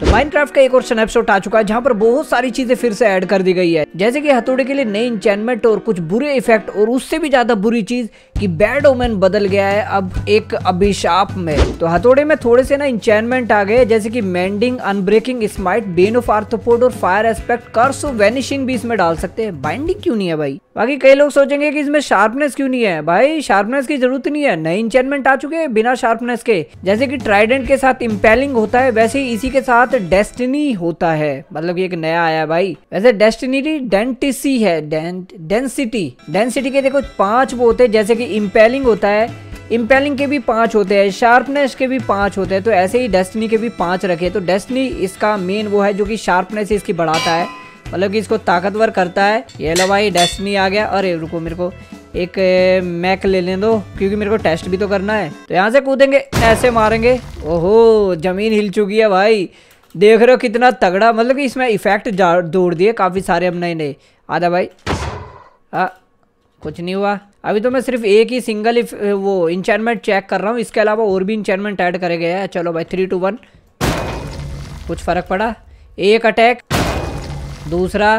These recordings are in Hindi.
तो माइनक्राफ्ट का एक और स्नैपशॉट आ चुका है जहाँ पर बहुत सारी चीजें फिर से ऐड कर दी गई है जैसे कि हथौड़े के लिए नई इंचेनमेंट और कुछ बुरे इफेक्ट और उससे भी ज्यादा बुरी चीज कि बैड ओमेन बदल गया है अब एक अभिशाप में तो हथौड़े में थोड़े से ना इंचमेंट आ गए जैसे कि mending unbreaking smite bane of arthropod और फायर एस्पेक्ट कर्स और वेनिशिंग भी इसमें डाल सकते हैं बाइंडिंग क्यों नहीं है भाई बाकी कई लोग सोचेंगे कि इसमें शार्पनेस क्यों नहीं है भाई शार्पनेस की जरूरत नहीं है नए इंचमेंट आ चुके हैं बिना शार्पनेस के जैसे कि ट्राइडेंट के साथ इम्पेलिंग होता है वैसे ही इसी के साथ डेस्टिनी होता है मतलब ये एक नया आया भाई वैसे डेस्टिनी डेंटिसी है डेंसिटी डेंसिटी के देखो पांच वो होते हैं जैसे कि इम्पेलिंग होता है इम्पेलिंग के भी पांच होते हैं शार्पनेस के भी पांच होते हैं तो ऐसे ही डेस्टनी के भी पांच रखे तो डेस्टनी इसका मेन वो है जो कि शार्पनेस इसकी बढ़ाता है मतलब कि इसको ताकतवर करता है ये लो भाई डेस्टनी आ गया अरे रुको मेरे को एक मैक ले लें दो क्योंकि मेरे को टेस्ट भी तो करना है तो यहाँ से कूदेंगे ऐसे मारेंगे ओहो ज़मीन हिल चुकी है भाई देख रहे हो कितना तगड़ा मतलब कि इसमें इफेक्ट जोड़ दिए काफ़ी सारे हम नए नए आधा भाई हाँ कुछ नहीं हुआ अभी तो मैं सिर्फ एक ही सिंगल इफ वो इंचैनमेंट चेक कर रहा हूँ इसके अलावा और भी इंचैनमेंट ऐड करे गए हैं चलो भाई थ्री टू वन कुछ फ़र्क पड़ा एक अटैक दूसरा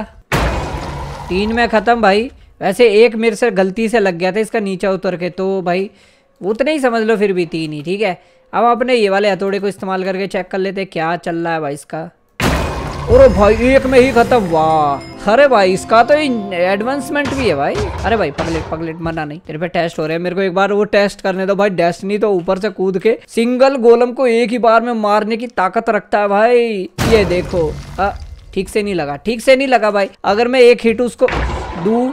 तीन में ख़त्म भाई वैसे एक मेरे से गलती से लग गया था इसका नीचा उतर के तो भाई उतने ही समझ लो फिर भी तीन ही ठीक है अब अपने ये वाले हथौड़े को इस्तेमाल करके चेक कर लेते क्या चल रहा है भाई इसका और भाई एक में ही खत्म वाह अरे भाई इसका तो एडवांसमेंट भी है भाई अरे भाई पगलेट पगलेट मना नहीं तेरे पे टेस्ट हो रहे हैं मेरे को एक बार वो टेस्ट करने दो भाई डेस्टनी तो ऊपर से कूद के सिंगल गोलम को एक ही बार में मारने की ताकत रखता है भाई ये देखो ठीक से नहीं लगा ठीक से नहीं लगा भाई अगर मैं एक हिट उसको दू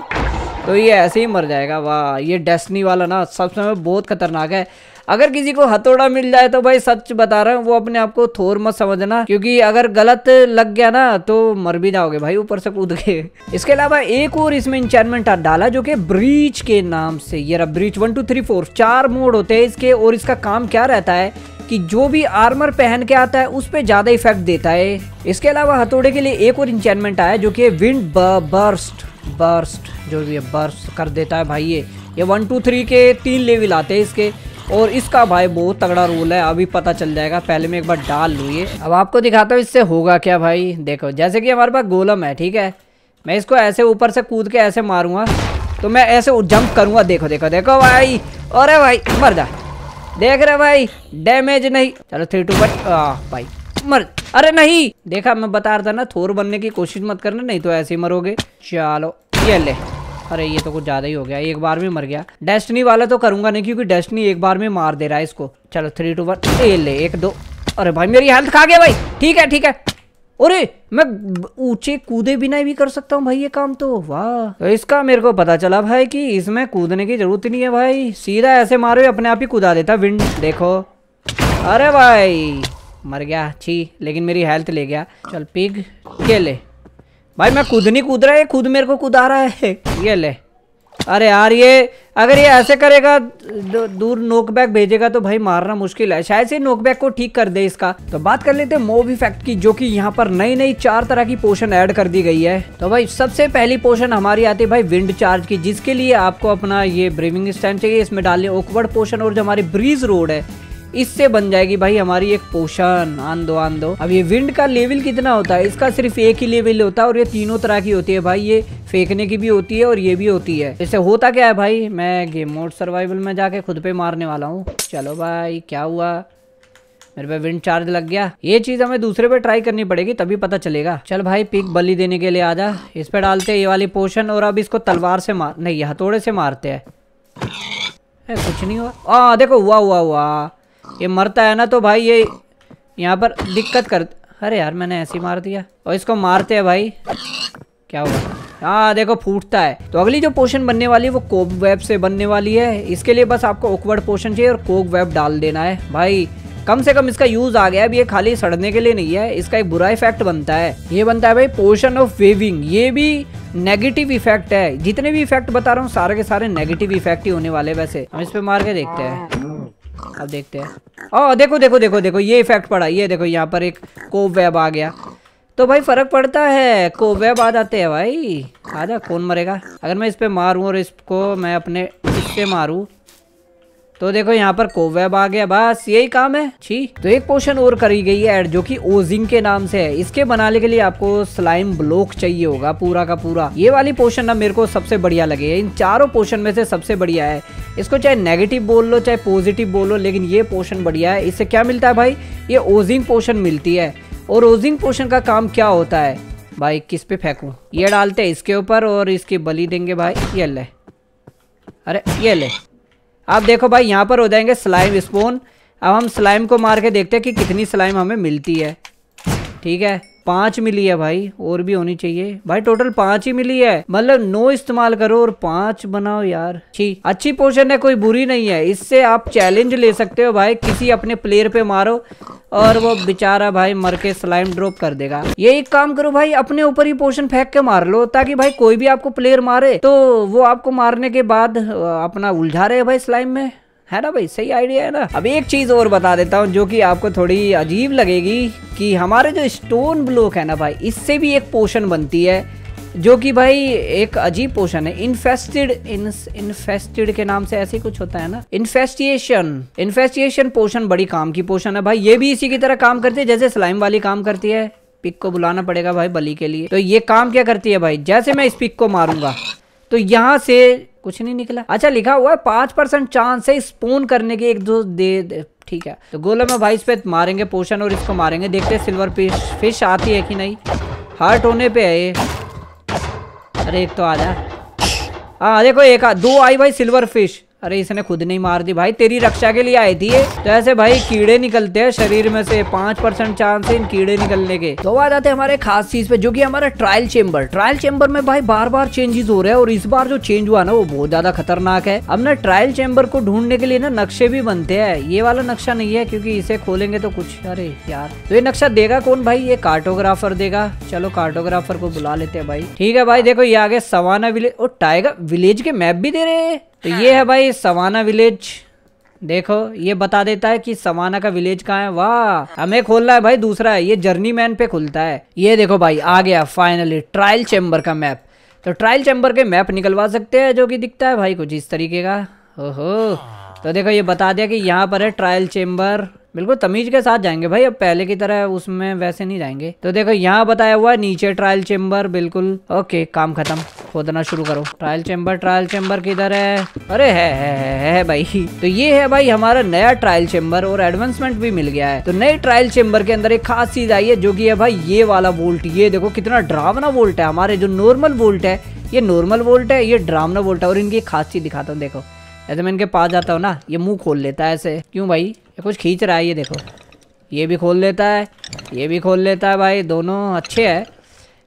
तो ये ऐसे ही मर जाएगा वाह ये डेस्टनी वाला ना सबसे बहुत खतरनाक है अगर किसी को हथौड़ा मिल जाए तो भाई सच बता रहा हूँ वो अपने आप को थोर मत समझना क्योंकि अगर गलत लग गया ना तो मर भी जाओगे भाई ऊपर से कूद के इसके अलावा एक और इसमें इंचमेंट डाला जो कि ब्रिज के नाम से ये bridge one two three four चार मोड होते हैं इसके और इसका काम क्या रहता है कि जो भी आर्मर पहन के आता है उस पर ज़्यादा इफेक्ट देता है इसके अलावा हथौड़े के लिए एक और इंचमेंट आया जो कि विंड बर्स्ट बर्स्ट जो भी है बर्स्ट कर देता है भाई ये ये वन टू थ्री के तीन लेवल आते हैं इसके और इसका भाई बहुत तगड़ा रोल है अभी पता चल जाएगा पहले मैं एक बार डाल लू ये अब आपको दिखाता हूँ इससे होगा क्या भाई देखो जैसे कि हमारे पास गोलम है ठीक है मैं इसको ऐसे ऊपर से कूद के ऐसे मारूंगा तो मैं ऐसे जंप करूंगा देखो देखो देखो भाई अरे भाई मर जा देख रहे भाई डैमेज नहीं चलो थ्री टू बट भाई मर अरे नहीं देखा मैं बता रहा था ना थोर बनने की कोशिश मत करना नहीं तो ऐसे ही मरोगे चलो ये ले अरे ये तो कुछ ज़्यादा ही हो गया एक बार में मर गया डेस्टनी वाला तो करूंगा नहीं क्योंकि डेस्टनी एक बार में मार दे रहा है इसको चलो थ्री टू वन ए ले एक दो अरे भाई मेरी हेल्थ खा गया भाई ठीक है ठीक है अरे मैं ऊंचे कूदे बिना भी कर सकता हूँ भाई ये काम तो वाह तो इसका मेरे को पता चला भाई कि इसमें कूदने की जरूरत नहीं है भाई सीधा ऐसे मारो अपने आप ही कूदा देता विंड देखो अरे भाई मर गया छी लेकिन मेरी हेल्थ ले गया चल पिग केले भाई मैं खुद नहीं कूद रहा है खुद मेरे को कूदा रहा है ये ले अरे यार ये अगर ये ऐसे करेगा दूर नोकबैक भेजेगा तो भाई मारना मुश्किल है शायद से नोकबैक को ठीक कर दे इसका तो बात कर लेते हैं मोव इफेक्ट की जो कि यहाँ पर नई नई चार तरह की पोशन ऐड कर दी गई है तो भाई सबसे पहली पोशन हमारी आती है भाई विंड चार्ज की जिसके लिए आपको अपना ये ब्रीविंग स्टैंड चाहिए इसमें डालने ओकवर्ड पोशन और जो हमारी ब्रीज रोड है इससे बन जाएगी भाई हमारी एक पोषण आन दो आन दो अब ये विंड का लेवल कितना होता है इसका सिर्फ एक ही लेवल होता है और ये तीनों तरह की होती है भाई ये फेंकने की भी होती है और ये भी होती है जैसे होता क्या है भाई मैं गेम मोड सर्वाइवल में जाके खुद पे मारने वाला हूँ चलो भाई क्या हुआ मेरे पे विंड चार्ज लग गया ये चीज हमें दूसरे पे ट्राई करनी पड़ेगी तभी पता चलेगा चल भाई पिक बलि देने के लिए आ जा इस पे डालते ये वाली पोषण और अब इसको तलवार से मार नहीं हथोड़े से मारते है कुछ नहीं हुआ आ देखो हुआ हुआ हुआ ये मरता है ना तो भाई ये यहाँ पर दिक्कत कर अरे यार मैंने ऐसे ही मार दिया और इसको मारते हैं भाई क्या हुआ हाँ देखो फूटता है तो अगली जो पोशन बनने वाली है वो कोक वेब से बनने वाली है इसके लिए बस आपको ओकवर्ड पोशन चाहिए और कोक वेब डाल देना है भाई कम से कम इसका यूज आ गया अब ये खाली सड़ने के लिए नहीं है इसका एक बुरा इफेक्ट बनता है ये बनता है भाई पोशन ऑफ वेविंग ये भी नेगेटिव इफेक्ट है जितने भी इफेक्ट बता रहा हूँ सारे के सारे नेगेटिव इफेक्ट ही होने वाले वैसे हम इस पे मार के देखते हैं अब देखते हैं ओ देखो देखो देखो देखो ये इफेक्ट पड़ा ये देखो यहाँ पर एक कोव वेब आ गया तो भाई फ़र्क पड़ता है कोव वेब आ जाते हैं भाई आ जा कौन मरेगा अगर मैं इस पर मारूँ और इसको मैं अपने इससे मारूँ तो देखो यहाँ पर कोवेब आ गया बस यही काम है छी तो एक पोशन और करी गई है एड जो कि ओजिंग के नाम से है इसके बनाने के लिए आपको स्लाइम ब्लॉक चाहिए होगा पूरा का पूरा ये वाली पोशन ना मेरे को सबसे बढ़िया लगे है इन चारों पोशन में से सबसे बढ़िया है इसको चाहे नेगेटिव बोल लो चाहे पॉजिटिव बोल लो लेकिन ये पोशन बढ़िया है इससे क्या मिलता है भाई ये ओजिंग पोशन मिलती है और ओजिंग पोशन का काम क्या होता है भाई किस पे फेंकू ये डालते हैं इसके ऊपर और इसकी बली देंगे भाई ये ले अरे ये ले अब देखो भाई यहाँ पर हो जाएंगे स्लाइम स्पोन अब हम स्लाइम को मार के देखते हैं कि कितनी स्लाइम हमें मिलती है ठीक है पांच मिली है भाई और भी होनी चाहिए भाई टोटल पांच ही मिली है मतलब नो इस्तेमाल करो और पांच बनाओ यार अच्छी अच्छी पोर्शन है कोई बुरी नहीं है इससे आप चैलेंज ले सकते हो भाई किसी अपने प्लेयर पे मारो और वो बेचारा भाई मर के स्लाइम ड्रॉप कर देगा ये एक काम करो भाई अपने ऊपर ही पोर्शन फेंक के मार लो ताकि भाई कोई भी आपको प्लेयर मारे तो वो आपको मारने के बाद अपना उलझा रहे भाई स्लाइम में है ना भाई सही आइडिया है ना अब एक चीज और बता देता हूँ जो कि आपको थोड़ी अजीब लगेगी कि हमारे जो स्टोन ब्लॉक है ना भाई इससे भी एक पोशन बनती है जो कि भाई एक अजीब पोशन है इन्फेस्टेड इन्फेस्टेड के नाम से ऐसे कुछ होता है ना इन्फेस्टिएशन इन्फेस्टिएशन पोशन बड़ी काम की पोशन है भाई ये भी इसी की तरह काम करती है जैसे स्लाइम वाली काम करती है पिक को बुलाना पड़ेगा भाई बली के लिए तो ये काम क्या करती है भाई जैसे मैं इस पिक को मारूंगा तो यहाँ से कुछ नहीं निकला अच्छा लिखा हुआ है पांच परसेंट चांस है स्पोन करने की एक दो दे, दे ठीक है तो गोलम में भाई इस पे मारेंगे पोशन और इसको मारेंगे देखते सिल्वर फिश फिश आती है कि नहीं हार्ट होने पे है ये अरे एक तो आ जा हाँ देखो एक दो आई भाई सिल्वर फिश अरे इसने खुद नहीं मार दी भाई तेरी रक्षा के लिए आई थी ये तो ऐसे भाई कीड़े निकलते हैं शरीर में से पांच परसेंट चांस है इन कीड़े निकलने के तो आ जाते हैं हमारे खास चीज पे जो कि हमारा ट्रायल चेंबर ट्रायल चेंबर में भाई बार बार चेंजेस हो रहे हैं और इस बार जो चेंज हुआ ना वो बहुत ज्यादा खतरनाक है अब ना ट्रायल चेंबर को ढूंढने के लिए ना नक्शे भी बनते हैं ये वाला नक्शा नहीं है क्यूँकी इसे खोलेंगे तो कुछ अरे यार तो ये नक्शा देगा कौन भाई ये कार्टोग्राफर देगा चलो कार्टोग्राफर को बुला लेते हैं भाई ठीक है भाई देखो ये आगे सवाना विलेज और टाइगर विलेज के मैप भी दे रहे हैं तो हाँ। ये है भाई सवाना विलेज देखो ये बता देता है कि सवाना का विलेज कहाँ है वाह हाँ। हमें खोलना है भाई दूसरा है ये जर्नी मैन पे खुलता है ये देखो भाई आ गया फाइनली ट्रायल चैम्बर का मैप तो ट्रायल चैम्बर के मैप निकलवा सकते हैं जो कि दिखता है भाई कुछ इस तरीके का ओहो हाँ। तो देखो ये बता दिया कि यहाँ पर है ट्रायल चैम्बर बिल्कुल तमीज के साथ जाएंगे भाई अब पहले की तरह उसमें वैसे नहीं जाएंगे तो देखो यहाँ बताया हुआ है नीचे ट्रायल चेम्बर बिल्कुल ओके काम खत्म खोदना शुरू करो ट्रायल चेम्बर ट्रायल चेम्बर किधर है अरे है, है, है, है भाई तो ये है भाई हमारा नया ट्रायल चेम्बर और एडवांसमेंट भी मिल गया है तो नए ट्रायल चेम्बर के अंदर एक खास चीज आई है जो की है भाई ये वाला वोल्ट ये देखो कितना ड्रावना वोल्ट है हमारे जो नॉर्मल वोल्ट है ये नॉर्मल वोल्ट है ये ड्रामना वोल्ट है और इनकी खास चीज दिखाता हूँ देखो ऐसे मैं इनके पास जाता हूँ ना ये मुंह खोल लेता है ऐसे क्यों भाई ये कुछ खींच रहा है ये देखो ये भी खोल लेता है ये भी खोल लेता है भाई दोनों अच्छे है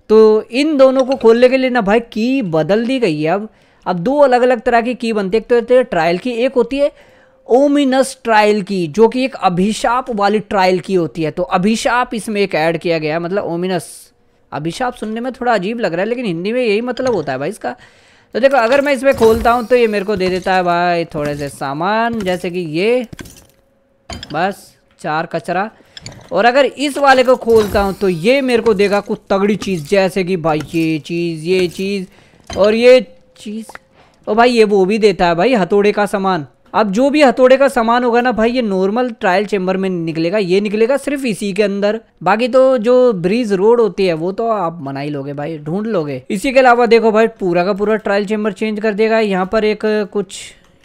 तो इन दोनों को खोलने के लिए ना भाई की बदल दी गई है अब अब दो अलग अलग तरह की की बनती है एक तो ट्रायल की एक होती है ओमिनस ट्रायल की जो कि एक अभिशाप वाली ट्रायल की होती है तो अभिशाप इसमें एक ऐड किया गया है मतलब ओमिनस अभिशाप सुनने में थोड़ा अजीब लग रहा है लेकिन हिंदी में यही मतलब होता है भाई इसका तो देखो अगर मैं इसमें खोलता हूँ तो ये मेरे को दे देता है भाई थोड़े से सामान जैसे कि ये बस चार कचरा और अगर इस वाले को खोलता हूँ तो ये मेरे को देगा कुछ तगड़ी चीज़ जैसे कि भाई ये चीज़ ये चीज़ और ये चीज़ और भाई ये वो भी देता है भाई हथौड़े का सामान अब जो भी हथौड़े का सामान होगा ना भाई ये नॉर्मल ट्रायल चेम्बर में निकलेगा ये निकलेगा सिर्फ इसी के अंदर बाकी तो जो ब्रिज रोड होती है वो तो आप बना ही लोगे भाई ढूंढ लोगे इसी के अलावा देखो भाई पूरा का पूरा ट्रायल चेम्बर चेंज कर देगा यहाँ पर एक कुछ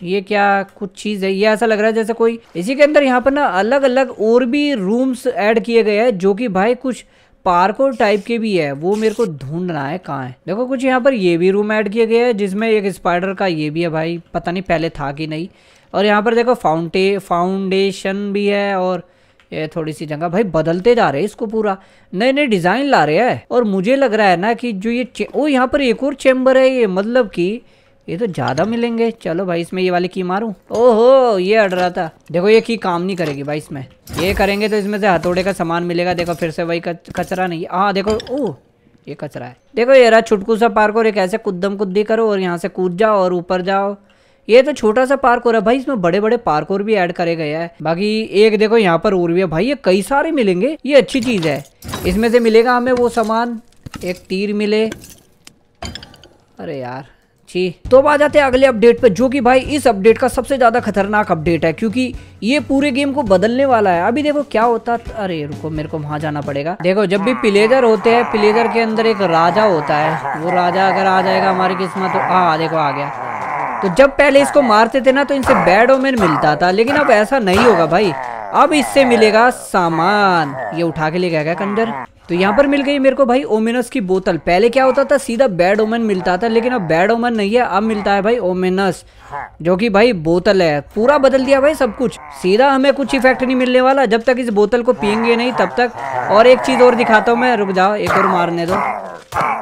ये क्या कुछ चीज़ है ये ऐसा लग रहा है जैसे कोई इसी के अंदर यहाँ पर ना अलग अलग और भी रूम्स ऐड किए गए हैं जो कि भाई कुछ पार्कोर टाइप के भी है वो मेरे को ढूंढना है कहाँ है देखो कुछ यहाँ पर ये भी रूम ऐड किया गया है जिसमें एक स्पाइडर का ये भी है भाई पता नहीं पहले था कि नहीं और यहाँ पर देखो फाउंटे फाउंडेशन भी है और ये थोड़ी सी जगह भाई बदलते जा रहे हैं इसको पूरा नए नए डिज़ाइन ला रहे हैं और मुझे लग रहा है ना कि जो ये ओ यहाँ पर एक और चैम्बर है ये मतलब कि ये तो ज़्यादा मिलेंगे चलो भाई इसमें ये वाली की मारू ओहो ये अड़ रहा था देखो ये की काम नहीं करेगी भाई इसमें ये करेंगे तो इसमें से हथौड़े का सामान मिलेगा देखो फिर से वही कचरा नहीं हाँ देखो ओ ये कचरा है देखो ये रहा छुटकू सा पार्क और एक ऐसे कुदम कुद्दी करो और यहाँ से कूद जाओ और ऊपर जाओ ये तो छोटा सा पार्क हो रहा है भाई इसमें बड़े बड़े पार्क और भी ऐड करे गए हैं बाकी एक देखो यहाँ पर और भी है भाई ये कई सारे मिलेंगे ये अच्छी चीज़ है इसमें से मिलेगा हमें वो सामान एक तीर मिले अरे यार जी तो अब आ जाते हैं अगले अपडेट पे जो कि भाई इस अपडेट का सबसे ज़्यादा खतरनाक अपडेट है क्योंकि ये पूरे गेम को बदलने वाला है अभी देखो क्या होता अरे रुको मेरे को वहां जाना पड़ेगा देखो जब भी प्लेजर होते हैं प्लेजर के अंदर एक राजा होता है वो राजा अगर आ जाएगा हमारी किस्मत तो हाँ देखो आ गया तो जब पहले इसको मारते थे ना तो इनसे बैड ओमेन मिलता था लेकिन अब ऐसा नहीं होगा भाई अब इससे मिलेगा सामान ये उठा के ले गया कंजर तो यहाँ पर मिल गई मेरे को भाई ओमेनस की बोतल पहले क्या होता था सीधा बैड ओमन मिलता था लेकिन अब बैड ओमन नहीं है अब मिलता है भाई ओमेनस जो कि भाई बोतल है पूरा बदल दिया भाई सब कुछ सीधा हमें कुछ इफेक्ट नहीं मिलने वाला जब तक इस बोतल को पियेंगे नहीं तब तक और एक चीज और दिखाता हूँ मैं रुक जाओ एक और मारने दो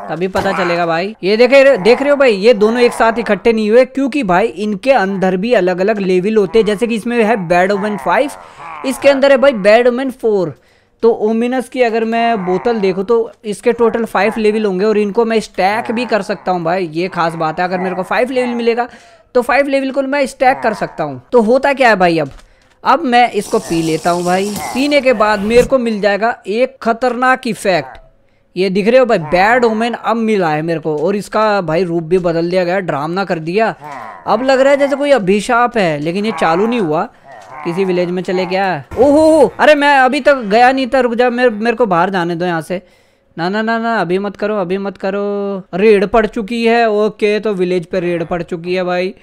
तभी पता चलेगा भाई ये देखे देख रहे हो भाई ये दोनों एक साथ इकट्ठे नहीं हुए क्योंकि भाई इनके अंदर भी अलग अलग लेवल होते हैं जैसे कि इसमें है बैड ओमन फाइव इसके अंदर है भाई बैड ओमन फोर तो ओमिनस की अगर मैं बोतल देखूँ तो इसके टोटल फाइव लेवल होंगे और इनको मैं स्टैक भी कर सकता हूँ भाई ये खास बात है अगर मेरे को फाइव लेवल मिलेगा तो फाइव लेवल को मैं स्टैक कर सकता हूँ तो होता क्या है भाई अब अब मैं इसको पी लेता हूँ भाई पीने के बाद मेरे को मिल जाएगा एक खतरनाक इफेक्ट ये दिख रहे हो भाई बैड ओमेन अब मिला है मेरे को और इसका भाई रूप भी बदल दिया गया ड्रामना कर दिया अब लग रहा है जैसे कोई अभिशाप है लेकिन ये चालू नहीं हुआ किसी विलेज में चले गया ओहो अरे मैं अभी तक गया नहीं था रुक जा मेरे मेरे को बाहर जाने दो यहाँ से ना ना ना ना अभी मत करो अभी मत करो रेड पड़ चुकी है ओके तो विलेज पे रेड पड़ चुकी है भाई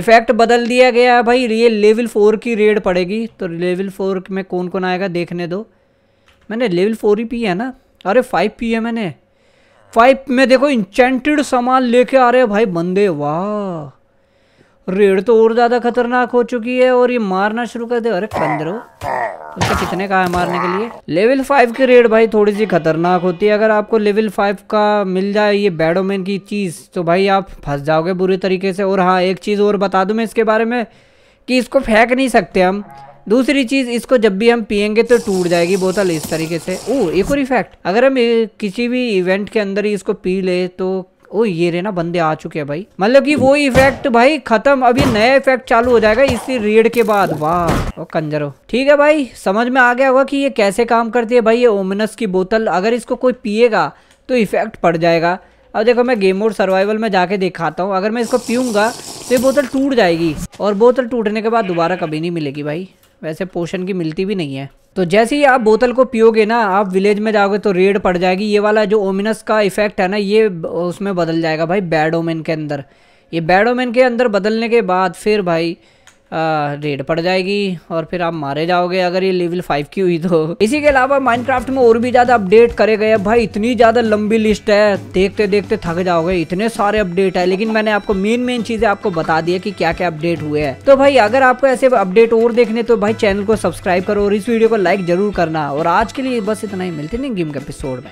इफेक्ट बदल दिया गया है भाई ये लेवल फोर की रेड पड़ेगी तो लेवल फोर में कौन कौन आएगा देखने दो मैंने लेवल फोर ही पी है ना अरे फाइव पी है मैंने फाइव में देखो इंचेंटेड सामान लेके आ रहे हैं भाई बंदे वाह रेड तो और ज़्यादा खतरनाक हो चुकी है और ये मारना शुरू कर दे अरे पंद्रह तो कितने का है मारने के लिए लेवल फाइव की रेड भाई थोड़ी सी खतरनाक होती है अगर आपको लेवल फाइव का मिल जाए ये बैडोमैन की चीज़ तो भाई आप फंस जाओगे बुरे तरीके से और हाँ एक चीज़ और बता दू मैं इसके बारे में कि इसको फेंक नहीं सकते हम दूसरी चीज़ इसको जब भी हम पियेंगे तो टूट जाएगी बोतल इस तरीके से ओ एक और इफेक्ट अगर हम किसी भी इवेंट के अंदर ही इसको पी ले तो ओ ये रे ना बंदे आ चुके हैं भाई मतलब कि वो इफेक्ट भाई खत्म अभी नया इफेक्ट चालू हो जाएगा इसी रेड के बाद वाह ओ कंजरो ठीक है भाई समझ में आ गया होगा कि ये कैसे काम करती है भाई ये ओमिनस की बोतल अगर इसको कोई पिएगा तो इफेक्ट पड़ जाएगा अब देखो मैं गेम मोड सर्वाइवल में जाके दिखाता हूँ अगर मैं इसको पीऊँगा तो ये बोतल टूट जाएगी और बोतल टूटने के बाद दोबारा कभी नहीं मिलेगी भाई वैसे पोशन की मिलती भी नहीं है तो जैसे ही आप बोतल को पियोगे ना आप विलेज में जाओगे तो रेड पड़ जाएगी ये वाला जो ओमिनस का इफेक्ट है ना ये उसमें बदल जाएगा भाई बैड ओमेन के अंदर ये बैड ओमेन के अंदर बदलने के बाद फिर भाई रेड पड़ जाएगी और फिर आप मारे जाओगे अगर ये लेवल फाइव की हुई तो इसी के अलावा माइनक्राफ्ट में और भी ज़्यादा अपडेट करे गए हैं भाई इतनी ज़्यादा लंबी लिस्ट है देखते देखते थक जाओगे इतने सारे अपडेट है लेकिन मैंने आपको मेन मेन चीज़ें आपको बता दी कि क्या क्या अपडेट हुए हैं तो भाई अगर आपको ऐसे अपडेट और देखने तो भाई चैनल को सब्सक्राइब करो और इस वीडियो को लाइक जरूर करना और आज के लिए बस इतना ही मिलते नहीं गेम के एपिसोड में